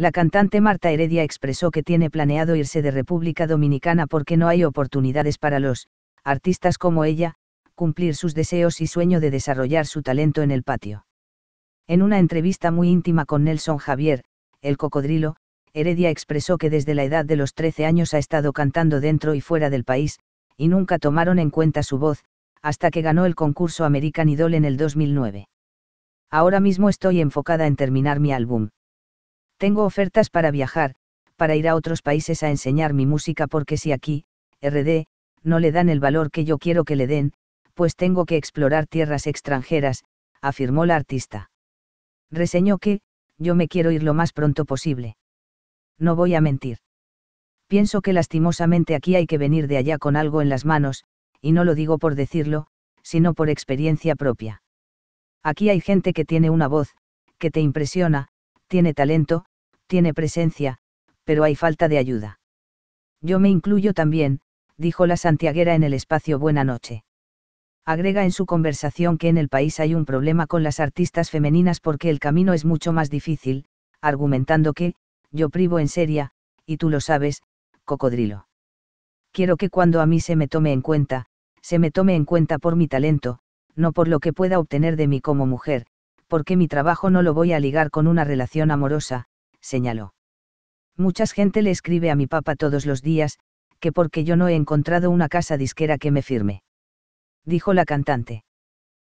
la cantante Marta Heredia expresó que tiene planeado irse de República Dominicana porque no hay oportunidades para los artistas como ella, cumplir sus deseos y sueño de desarrollar su talento en el patio. En una entrevista muy íntima con Nelson Javier, el cocodrilo, Heredia expresó que desde la edad de los 13 años ha estado cantando dentro y fuera del país, y nunca tomaron en cuenta su voz, hasta que ganó el concurso American Idol en el 2009. Ahora mismo estoy enfocada en terminar mi álbum. Tengo ofertas para viajar, para ir a otros países a enseñar mi música porque si aquí, RD, no le dan el valor que yo quiero que le den, pues tengo que explorar tierras extranjeras, afirmó la artista. Reseñó que, yo me quiero ir lo más pronto posible. No voy a mentir. Pienso que lastimosamente aquí hay que venir de allá con algo en las manos, y no lo digo por decirlo, sino por experiencia propia. Aquí hay gente que tiene una voz, que te impresiona, tiene talento, tiene presencia, pero hay falta de ayuda. Yo me incluyo también, dijo la santiaguera en el espacio Buena Noche. Agrega en su conversación que en el país hay un problema con las artistas femeninas porque el camino es mucho más difícil, argumentando que, yo privo en seria, y tú lo sabes, cocodrilo. Quiero que cuando a mí se me tome en cuenta, se me tome en cuenta por mi talento, no por lo que pueda obtener de mí como mujer, porque mi trabajo no lo voy a ligar con una relación amorosa, señaló. «Mucha gente le escribe a mi papá todos los días, que porque yo no he encontrado una casa disquera que me firme. Dijo la cantante.